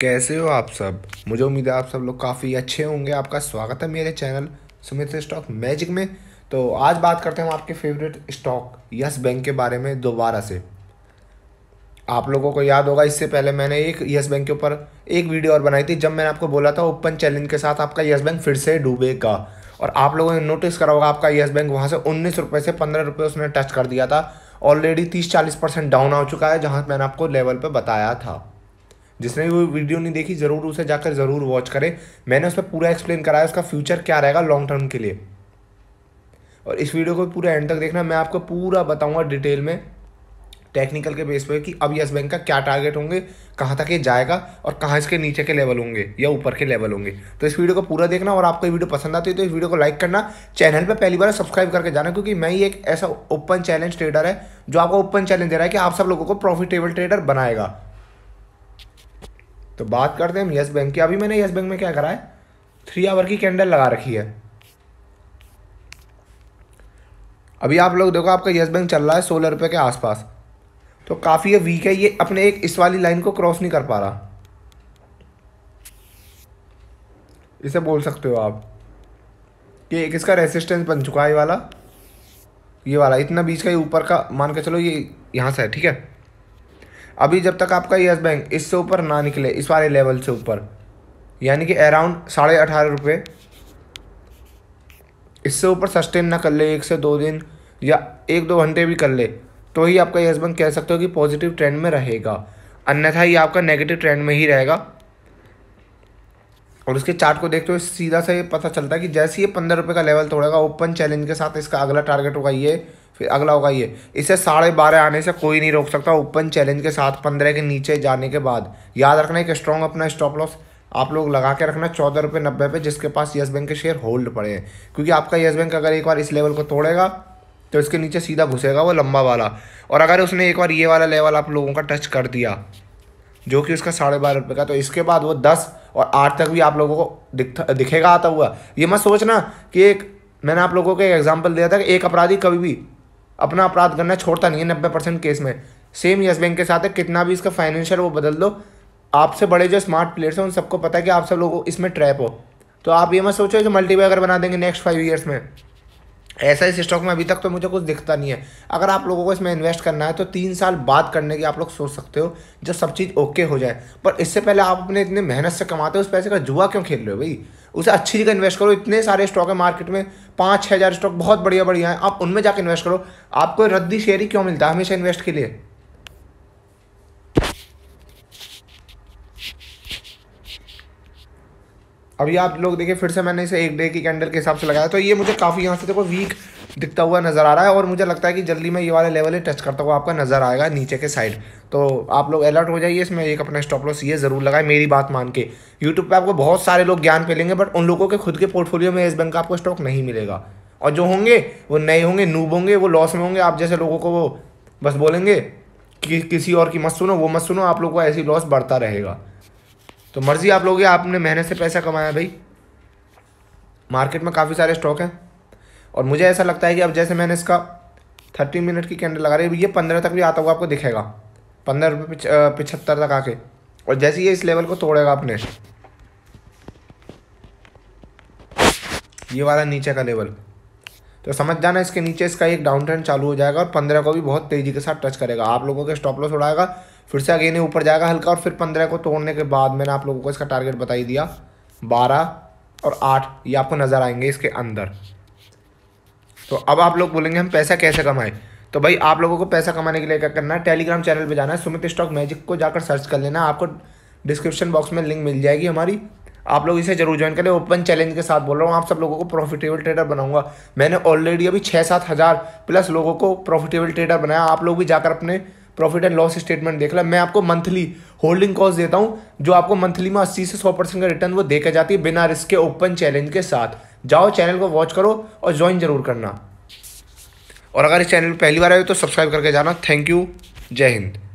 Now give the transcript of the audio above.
कैसे हो आप सब मुझे उम्मीद है आप सब लोग काफ़ी अच्छे होंगे आपका स्वागत है मेरे चैनल सुमित स्टॉक मैजिक में तो आज बात करते हैं हम आपके फेवरेट स्टॉक यस बैंक के बारे में दोबारा से आप लोगों को याद होगा इससे पहले मैंने एक यस बैंक के ऊपर एक वीडियो और बनाई थी जब मैंने आपको बोला था ओपन चैलेंज के साथ आपका यस बैंक फिर से डूबेगा और आप लोगों ने नोटिस करा होगा आपका यस बैंक वहाँ से उन्नीस रुपये से पंद्रह रुपये उसने टच कर दिया था ऑलरेडी तीस चालीस परसेंट डाउन आ चुका है जहाँ मैंने आपको लेवल पर बताया था जिसने वो वीडियो नहीं देखी ज़रूर उसे जाकर ज़रूर वॉच करें मैंने उस पर पूरा एक्सप्लेन कराया उसका फ्यूचर क्या रहेगा लॉन्ग टर्म के लिए और इस वीडियो को पूरा एंड तक देखना मैं आपको पूरा बताऊंगा डिटेल में टेक्निकल के बेस पर कि अब यस बैंक का क्या टारगेट होंगे कहाँ तक ये जाएगा और कहाँ इसके नीचे के लेवल होंगे या ऊपर के लेवल होंगे तो इस वीडियो को पूरा देखना और आपको ये वीडियो पसंद आती है तो इस वीडियो को लाइक करना चैनल पे पहली बार सब्सक्राइब करके जाना क्योंकि मैं ही एक ऐसा ओपन चैलेंज ट्रेडर है जो आपको ओपन चैलेंज दे रहा है कि आप सब लोगों को प्रॉफिटेबल ट्रेडर बनाएगा तो बात करते हैं हम यस बैंक की अभी मैंने यस बैंक में क्या करा है थ्री आवर की कैंडल लगा रखी है अभी आप लोग देखो आपका येस बैंक चल रहा है सोलह रुपये के आसपास तो काफ़ी ये वीक है ये अपने एक इस वाली लाइन को क्रॉस नहीं कर पा रहा इसे बोल सकते हो आप कि एक इसका रेसिस्टेंस बन चुका है ये वाला ये वाला इतना बीच का ये ऊपर का मान के चलो ये यहाँ से है ठीक है अभी जब तक आपका यस बैंक इससे ऊपर ना निकले इस वाले लेवल से ऊपर यानी कि अराउंड साढ़े अठारह रुपये इससे ऊपर सस्टेन ना कर ले एक से दो दिन या एक दो घंटे भी कर ले तो ही आपका यस बैंक कह सकते हो कि पॉजिटिव ट्रेंड में रहेगा अन्यथा ये आपका नेगेटिव ट्रेंड में ही रहेगा और उसके चार्ट को देखते हुए सीधा सा ये पता चलता है कि जैसे ये पंद्रह रुपये का लेवल तोड़ेगा ओपन चैलेंज के साथ इसका अगला टारगेट होगा ये फिर अगला होगा ये इसे साढ़े बारह आने से कोई नहीं रोक सकता ओपन चैलेंज के साथ पंद्रह के नीचे जाने के बाद याद रखना एक स्ट्रॉन्ग अपना स्टॉप लॉस आप लोग लगा के रखना चौदह रुपये नब्बे पे जिसके पास येस बैंक के शेयर होल्ड पड़े हैं क्योंकि आपका येस बैंक अगर एक बार इस लेवल को तोड़ेगा तो इसके नीचे सीधा घुसेगा वो लंबा वाला और अगर उसने एक बार ये वाला लेवल आप लोगों का टच कर दिया जो कि उसका साढ़े बारह रुपये का तो इसके बाद वो दस और आठ तक भी आप लोगों को दिख दिखेगा आता हुआ ये मत सोचना कि एक मैंने आप लोगों को एक एग्जाम्पल दिया था कि एक अपराधी कभी भी अपना अपराध करना छोड़ता नहीं है नब्बे परसेंट केस में सेम यस बैंक के साथ है कितना भी इसका फाइनेंशियल वो बदल दो आपसे बड़े जो स्मार्ट प्लेयर्स हैं उन सबको पता है कि आप सब लोग इसमें ट्रैप हो तो आप ये मत सोचो जो मल्टीपैकर बना देंगे नेक्स्ट फाइव ईयर्स में ऐसा इस स्टॉक में अभी तक तो मुझे कुछ दिखता नहीं है अगर आप लोगों को इसमें इन्वेस्ट करना है तो तीन साल बाद करने की आप लोग सोच सकते हो जब सब चीज़ ओके हो जाए पर इससे पहले आप अपने इतने मेहनत से कमाते हो उस पैसे का जुआ क्यों खेल रहे हो भाई उसे अच्छी जगह इन्वेस्ट करो इतने सारे स्टॉक है मार्केट में पाँच छः हज़ार स्टॉक बहुत बढ़िया बढ़िया हैं आप उनमें जाकर इन्वेस्ट करो आपको रद्दी शेयर ही क्यों मिलता है हमेशा इन्वेस्ट के लिए अभी आप लोग देखिए फिर से मैंने इसे एक डे की कैंडल के हिसाब से लगाया तो ये मुझे काफ़ी यहाँ से देखो वीक दिखता हुआ नज़र आ रहा है और मुझे लगता है कि जल्दी मैं ये वाले लेवल ही टच करता हुआ आपका नज़र आएगा नीचे के साइड तो आप लोग अलर्ट हो जाइए इसमें एक अपना स्टॉप लॉस ये ज़रूर लगाए मेरी बात मान के यूट्यूब पर आपको बहुत सारे लोग ज्ञान पे लेंगे बट उन लोगों के खुद के पोर्टफोलियो में इस बैंक का आपको स्टॉक नहीं मिलेगा और जो होंगे वो नए होंगे नूब होंगे वो लॉस में होंगे आप जैसे लोगों को वो बस बोलेंगे कि किसी और की मत सुनो वो मत सुनो आप लोग को ऐसी लॉस बढ़ता रहेगा तो मर्ज़ी आप लोग आपने मेहनत से पैसा कमाया भाई मार्केट में काफ़ी सारे स्टॉक हैं और मुझे ऐसा लगता है कि अब जैसे मैंने इसका थर्टी मिनट की कैंडल लगा रही है ये पंद्रह तक भी आता हुआ आपको दिखेगा पंद्रह रुपये पिछहत्तर तक आके और जैसे ये इस लेवल को तोड़ेगा आपने ये वाला नीचे का लेवल तो समझ जाना इसके नीचे इसका एक डाउन ट्रेंड चालू हो जाएगा और पंद्रह को भी बहुत तेज़ी के साथ टच करेगा आप लोगों के स्टॉप लॉस उड़ाएगा फिर से अगेन ऊपर जाएगा हल्का और फिर पंद्रह को तोड़ने के बाद मैंने आप लोगों को इसका टारगेट बता ही दिया बारह और आठ ये आपको नज़र आएंगे इसके अंदर तो अब आप लोग बोलेंगे हम पैसा कैसे कमाएं तो भाई आप लोगों को पैसा कमाने के लिए क्या करना है टेलीग्राम चैनल पे जाना है सुमित स्टॉक मैजिक को जाकर सर्च कर लेना आपको डिस्क्रिप्शन बॉक्स में लिंक मिल जाएगी हमारी आप लोग इसे जरूर ज्वाइन करें ओपन चैलेंज के साथ बोल रहा हूँ आप सब लोगों को प्रॉफिटेबल ट्रेडर बनाऊंगा मैंने ऑलरेडी अभी छः सात हज़ार प्लस लोगों को प्रॉफिटेबल ट्रेडर बनाया आप लोग भी जाकर अपने प्रॉफिट एंड लॉस स्टेटमेंट देख ला मैं आपको मंथली होल्डिंग कॉस्ट देता हूँ जो आपको मंथली में अस्सी से सौ परसेंट का रिटर्न वो देकर जाती है बिना रिस्क के ओपन चैलेंज के साथ जाओ चैनल को वॉच करो और ज्वाइन जरूर करना और अगर इस चैनल पर पहली बार आए तो सब्सक्राइब करके जाना थैंक यू जय हिंद